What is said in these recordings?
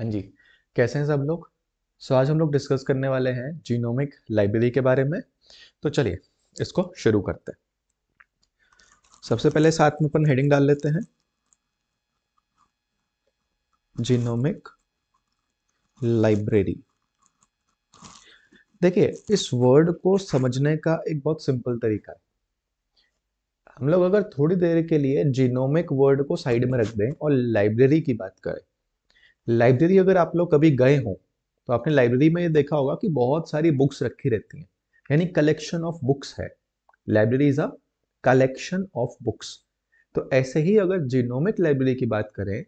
हाँ जी कैसे हैं सब लोग सो आज हम लोग डिस्कस करने वाले हैं जीनोमिक लाइब्रेरी के बारे में तो चलिए इसको शुरू करते हैं सबसे पहले साथ में अपन हेडिंग डाल लेते हैं जीनोमिक लाइब्रेरी देखिए इस वर्ड को समझने का एक बहुत सिंपल तरीका है हम लोग अगर थोड़ी देर के लिए जीनोमिक वर्ड को साइड में रख दें और लाइब्रेरी की बात करें लाइब्रेरी अगर आप लोग कभी गए हों तो आपने लाइब्रेरी में ये देखा होगा कि बहुत सारी बुक्स रखी रहती हैं यानी कलेक्शन ऑफ बुक्स है library is a collection of books तो ऐसे ही अगर जीनोमिक लाइब्रेरी की बात करें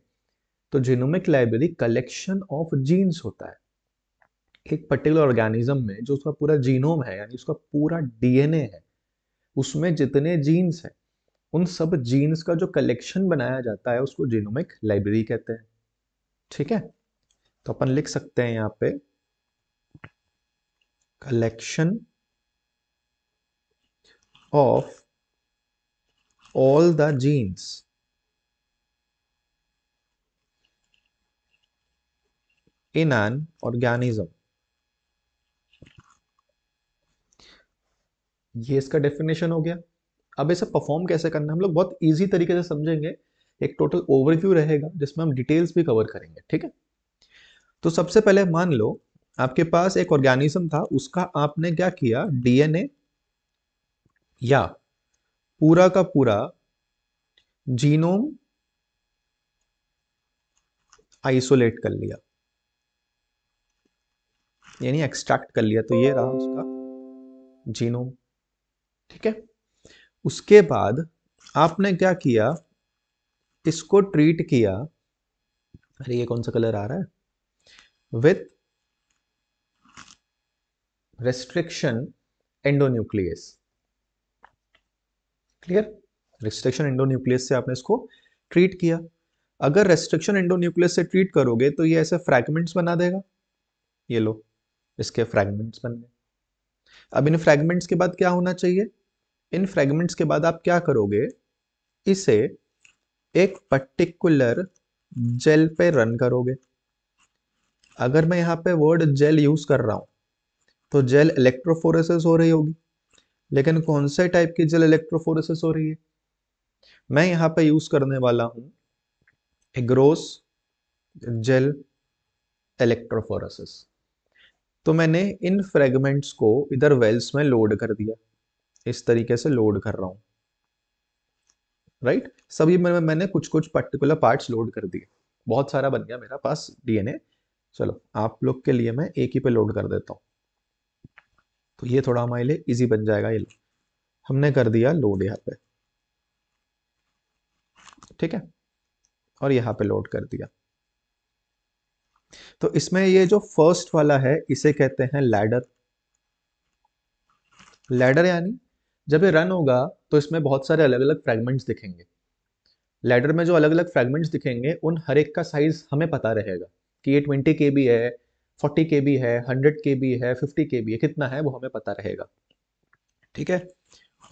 तो genomic library collection of genes होता है एक पर्टिकुलर ऑर्गेनिज्म में जो उसका पूरा जीनोम है यानी उसका पूरा डीएनए है उसमें जितने जीन्स हैं उन सब जीन्स का जो कलेक्शन बनाया जाता है उसको जीनोमिक लाइब्रेरी कहते हैं ठीक है तो अपन लिख सकते हैं यहां पे collection of all the genes in an organism ये इसका डेफिनेशन हो गया अब इसे परफॉर्म कैसे करना हम लोग बहुत इजी तरीके से समझेंगे एक टोटल ओवरव्यू रहेगा जिसमें हम डिटेल्स भी कवर करेंगे ठीक है तो सबसे पहले मान लो आपके पास एक ऑर्गेनिज्म था उसका आपने क्या किया डीएनए या पूरा का पूरा जीनोम आइसोलेट कर लिया यानी एक्सट्रैक्ट कर लिया तो ये रहा उसका जीनोम ठीक है उसके बाद आपने क्या किया इसको ट्रीट किया अरे ये कौन सा कलर आ रहा है with restriction endonuclease clear restriction endonuclease से आपने इसको ट्रीट किया अगर रेस्ट्रिक्शन एंडोन्यूक्लियस से ट्रीट करोगे तो ये ऐसे फ्रैगमेंट्स बना देगा ये लो इसके फ्रैगमेंट्स बन गए अब इन फ्रैगमेंट्स के बाद क्या होना चाहिए इन फ्रैगमेंट्स के बाद आप क्या करोगे इसे एक पर्टिकुलर जेल पे रन करोगे अगर मैं यहाँ पे वर्ड जेल यूज कर रहा हूं तो जेल इलेक्ट्रोफोरेसिस हो रही होगी लेकिन कौन से टाइप की जेल इलेक्ट्रोफोरेसिस हो रही है मैं यहाँ पे यूज करने वाला हूं एग्रोस जेल इलेक्ट्रोफोरेसिस तो मैंने इन फ्रेगमेंट्स को इधर वेल्स में लोड कर दिया इस तरीके से लोड कर रहा हूं राइट सभी में मैंने कुछ कुछ पर्टिकुलर पार्ट्स लोड कर दिए बहुत सारा बन गया मेरा पास डीएनए चलो आप लोग के लिए मैं एक ही पे लोड कर देता हूँ तो ये थोड़ा हमारे लिए इजी बन जाएगा ये हमने कर दिया लोड यहाँ पे ठीक है और यहाँ पे लोड कर दिया तो इसमें ये जो फर्स्ट वाला है इसे कहते हैं लैडर लैडर यानी जब ये रन होगा तो इसमें बहुत सारे अलग अलग फ्रेगमेंट्स दिखेंगे लैडर में जो अलग अलग फ्रेगमेंट्स दिखेंगे उन हर एक का साइज हमें पता रहेगा कि ये ट्वेंटी के बी है फोर्टी के बी है हंड्रेड के बी है फिफ्टी के बी है कितना है वो हमें पता रहेगा ठीक है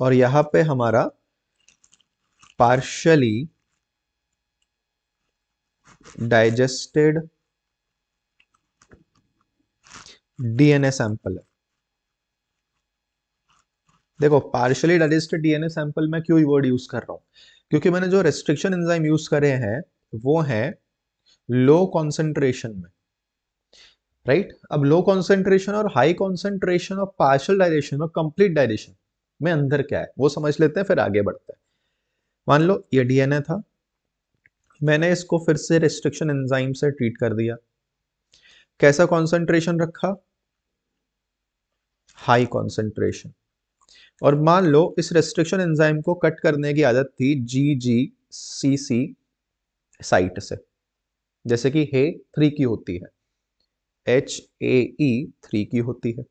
और यहाँ पे हमारा पार्शली डाइजेस्टेड डीएनए सैंपल है देखो पार्शली डाइजेस्टेड डीएनए सैंपल में क्यों वर्ड यूज कर रहा हूँ क्योंकि मैंने जो रेस्ट्रिक्शन एंजाइम यूज करे हैं वो है लो कॉन्सेंट्रेशन में राइट right? अब लो कॉन्सेंट्रेशन और हाई कॉन्सेंट्रेशन और पार्शियल डायरेक्शन और कंप्लीट डायरेक्शन में अंदर क्या है वो समझ लेते हैं फिर आगे बढ़ते हैं मान लो ये डीएनए था मैंने इसको फिर से रेस्ट्रिक्शन एंजाइम से ट्रीट कर दिया कैसा कॉन्सेंट्रेशन रखा हाई कॉन्सेंट्रेशन और मान लो इस रेस्ट्रिक्शन एंजाइम को कट करने की आदत थी जी जी सी सी साइट से जैसे कि हे थ्री की होती है एच ए ई थ्री की होती है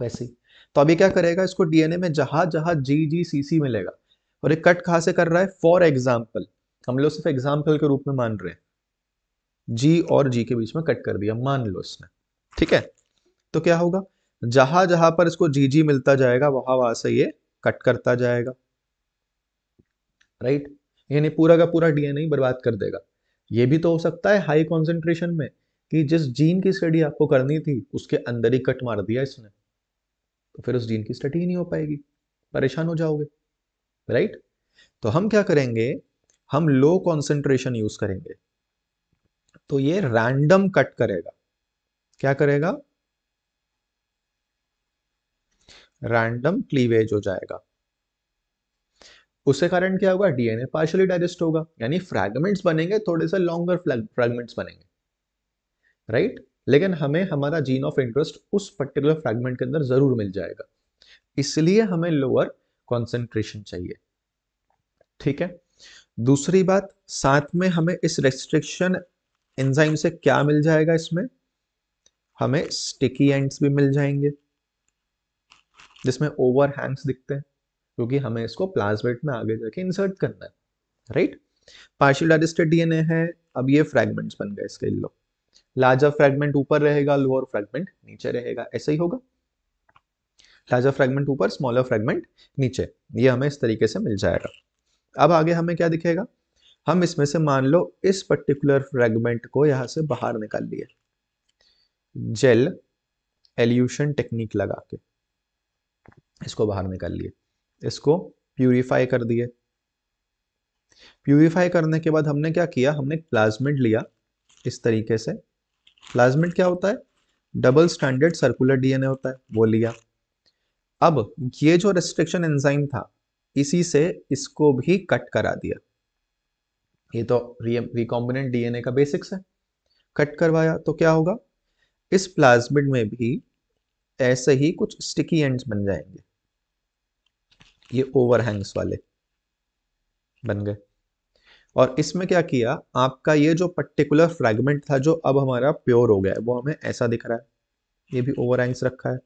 वैसे तो अभी क्या करेगा इसको डीएनए में जहां जहां जी जी सी सी मिलेगा और एक कट कहा से कर रहा है फॉर एग्जाम्पल हम लोग सिर्फ एग्जाम्पल के रूप में मान रहे हैं जी और जी के बीच में कट कर दिया मान लो इसने ठीक है तो क्या होगा जहां जहां पर इसको जी जी मिलता जाएगा वहां वहां से ये कट करता जाएगा राइट यानी पूरा का पूरा डीएनए बर्बाद कर देगा ये भी तो हो सकता है हाई कॉन्सेंट्रेशन में कि जिस जीन की स्टडी आपको करनी थी उसके अंदर ही कट मार दिया इसने तो फिर उस जीन की स्टडी ही नहीं हो पाएगी परेशान हो जाओगे राइट तो हम क्या करेंगे हम लो कॉन्सेंट्रेशन यूज करेंगे तो ये रैंडम कट करेगा क्या करेगा रैंडम क्लीवेज हो जाएगा उसके कारण क्या होगा डीएनए पार्शियली डाइजेस्ट होगा यानी फ्रैगमेंट्स बनेंगे थोड़े से लॉन्गर फ्रैगमेंट्स बनेंगे राइट right? लेकिन हमें हमारा जीन ऑफ इंटरेस्ट उस पर्टिकुलर फ्रैगमेंट के अंदर जरूर मिल जाएगा इसलिए हमें लोअर कॉन्सेंट्रेशन चाहिए ठीक है दूसरी बात साथ में हमें इस रेस्ट्रिक्शन एंजाइम से क्या मिल जाएगा इसमें हमें स्टिकी एंड्स भी मिल जाएंगे जिसमें ओवर हैंग्स दिखते हैं क्योंकि हमें इसको प्लाज्मेट में आगे जाके इंसर्ट करना है राइट पार्शियल डाइजेस्टेड डीएनए है अब ये फ्रेगमेंट्स बन गए इसके लो लार्जर फ्रेगमेंट ऊपर रहेगा लोअर फ्रेगमेंट नीचे रहेगा ऐसा ही होगा लार्जर फ्रेगमेंट ऊपर स्मॉलर फ्रेगमेंट नीचे ये हमें इस तरीके से मिल जाएगा अब आगे हमें क्या दिखेगा हम इसमें से मान लो इस पर्टिकुलर फ्रेगमेंट को यहां से बाहर निकाल दिए जेल एल्यूशन टेक्निक लगा के इसको बाहर निकाल लिए इसको प्यूरीफाई कर दिए प्यूरीफाई करने के बाद हमने क्या किया हमने प्लाज्मिड लिया इस तरीके से प्लाज्मिड क्या होता है डबल स्टैंडर्ड सर्कुलर डीएनए होता है वो लिया अब ये जो रेस्ट्रिक्शन एंजाइम था इसी से इसको भी कट करा दिया ये तो रिकॉम्बिनेंट डीएनए का बेसिक्स है कट करवाया तो क्या होगा इस प्लाज्मिड में भी ऐसे ही कुछ स्टिकी एंड्स बन जाएंगे ये ओवरहैंग्स वाले बन गए और इसमें क्या किया आपका ये जो पर्टिकुलर फ्रैगमेंट था जो अब हमारा प्योर हो गया है वो हमें ऐसा दिख रहा है ये भी ओवरहैंग्स रखा है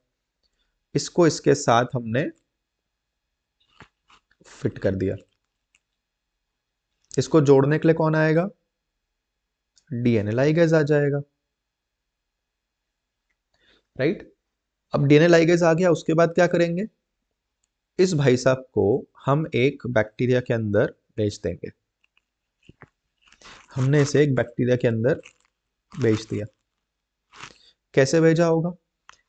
इसको इसके साथ हमने फिट कर दिया इसको जोड़ने के लिए कौन आएगा लाइगेज आ जाएगा राइट अब डीएनए लाइगेज आ गया उसके बाद क्या करेंगे इस भाई साहब को हम एक बैक्टीरिया के अंदर बेच देंगे हमने इसे एक बैक्टीरिया के अंदर बेच दिया कैसे भेजा होगा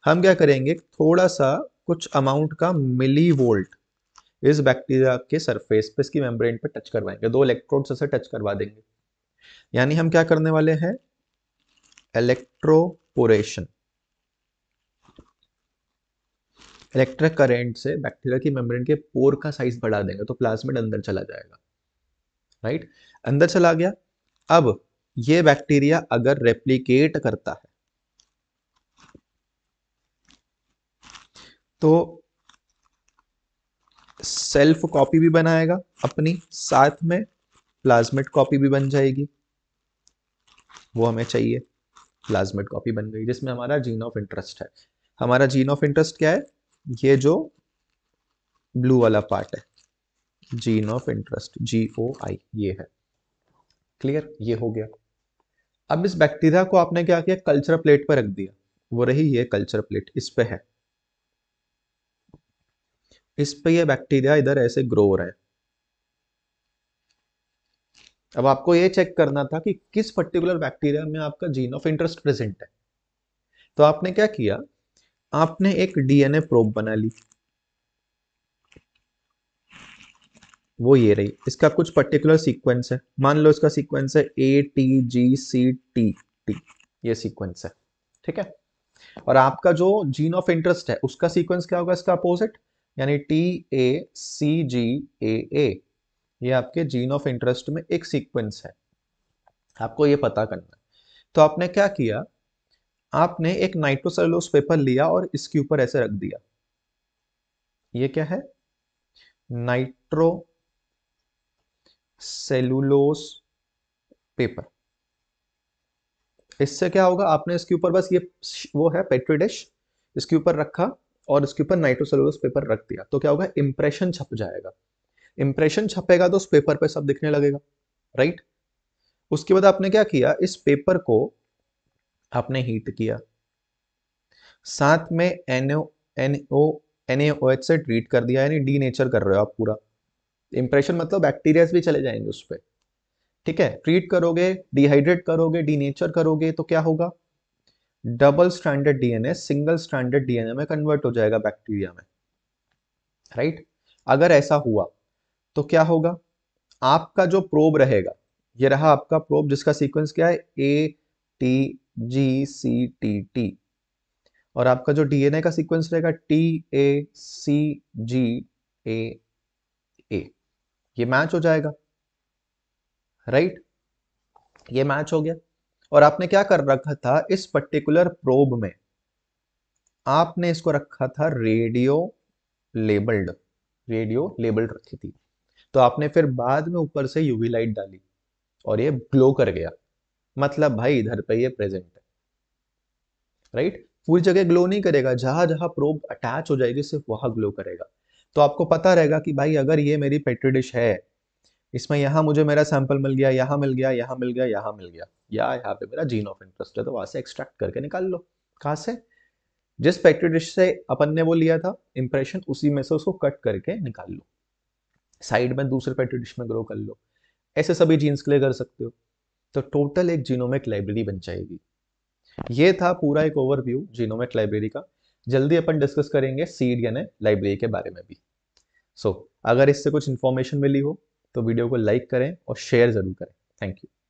हम क्या करेंगे थोड़ा सा कुछ अमाउंट का मिली वोल्ट इस बैक्टीरिया के सरफेस पे इसकी मेम्ब्रेन पे टच करवाएंगे दो इलेक्ट्रोड से टच करवा देंगे यानी हम क्या करने वाले हैं इलेक्ट्रोपोरेशन इलेक्ट्रिक करेंट से बैक्टीरिया की मेम्ब्रेन के पोर का साइज बढ़ा देंगे तो प्लाज्मिड अंदर चला जाएगा राइट अंदर चला गया अब ये बैक्टीरिया अगर रेप्लीकेट करता है तो सेल्फ कॉपी भी बनाएगा अपनी साथ में प्लाज्मिड कॉपी भी बन जाएगी वो हमें चाहिए प्लाज्मिड कॉपी बन गई जिसमें हमारा जीन ऑफ इंटरेस्ट है हमारा जीन ऑफ इंटरेस्ट क्या है ये जो ब्लू वाला पार्ट है gene of interest G O I ये है क्लियर ये हो गया अब इस बैक्टीरिया को आपने क्या किया कल्चर प्लेट पर रख दिया वो रही ये कल्चर प्लेट इस पे है इस पे ये बैक्टीरिया इधर ऐसे ग्रो हो रहा है अब आपको ये चेक करना था कि किस पर्टिकुलर बैक्टीरिया में आपका जीन ऑफ इंटरेस्ट प्रेजेंट है तो आपने क्या किया आपने एक डीएनए प्रोब बना ली वो ये रही इसका कुछ पर्टिकुलर सीक्वेंस है मान लो इसका सीक्वेंस है A T G C T T ये सीक्वेंस है ठीक है और आपका जो जीन ऑफ इंटरेस्ट है उसका सीक्वेंस क्या होगा इसका अपोजिट यानी टी ए सी जी ए ए ये आपके जीन ऑफ इंटरेस्ट में एक सीक्वेंस है आपको ये पता करना है तो आपने क्या किया आपने एक नाइट्रोसेलोस पेपर लिया और इसके ऊपर ऐसे रख दिया ये क्या है नाइट्रो सेलुलोस पेपर इससे क्या होगा आपने इसके ऊपर बस ये वो है पेट्रीडिश इसके ऊपर रखा और इसके ऊपर नाइट्रोसेलुलोस पेपर रख दिया तो क्या होगा इंप्रेशन छप जाएगा इंप्रेशन छपेगा तो उस पेपर पे सब दिखने लगेगा राइट उसके बाद आपने क्या किया इस पेपर को आपने हीट किया साथ में एनओ एनओ एन से ट्रीट कर दिया यानी डी नेचर कर रहे हो आप पूरा इंप्रेशन मतलब बैक्टीरियाज भी चले जाएंगे उस पर ठीक है ट्रीट करोगे डिहाइड्रेट करोगे डी नेचर करोगे तो क्या होगा double standard DNA single standard DNA में कन्वर्ट हो जाएगा बैक्टीरिया में राइट right? अगर ऐसा हुआ तो क्या होगा आपका जो प्रोब रहेगा ये रहा आपका प्रोब जिसका सीक्वेंस क्या है A T G C T T और आपका जो डीएनए का सीक्वेंस रहेगा टी ए सी जी ए ए ये मैच हो जाएगा राइट ये मैच हो गया और आपने क्या कर रखा था इस पर्टिकुलर प्रोब में आपने इसको रखा था रेडियो लेबल्ड रेडियो लेबल्ड रखी थी तो आपने फिर बाद में ऊपर से यूवी लाइट डाली और ये ग्लो कर गया मतलब भाई इधर पे ये प्रेजेंट है राइट पूरी जगह ग्लो नहीं करेगा जहां जहां प्रोब अटैच हो जाएगी सिर्फ वहां ग्लो करेगा तो आपको पता रहेगा कि भाई अगर ये मेरी पेट्री डिश है इसमें यहां मुझे मेरा सैंपल मिल गया यहां मिल गया यहां मिल गया यहां मिल गया या यहाँ पे मेरा जीन ऑफ इंटरेस्ट है तो वहां से एक्सट्रैक्ट करके निकाल लो कहा से जिस पेट्री डिश से अपन ने वो लिया था इंप्रेशन उसी में से उसको कट करके निकाल लो साइड में दूसरे पेट्री डिश में ग्रो कर लो ऐसे सभी जीन्स के लिए कर सकते हो तो टोटल एक जीनोमिक लाइब्रेरी बन जाएगी ये था पूरा एक ओवरव्यू जीनोमिक लाइब्रेरी का जल्दी अपन डिस्कस करेंगे सीड यानी लाइब्रेरी के बारे में भी सो so, अगर इससे कुछ इन्फॉर्मेशन मिली हो तो वीडियो को लाइक करें और शेयर ज़रूर करें थैंक यू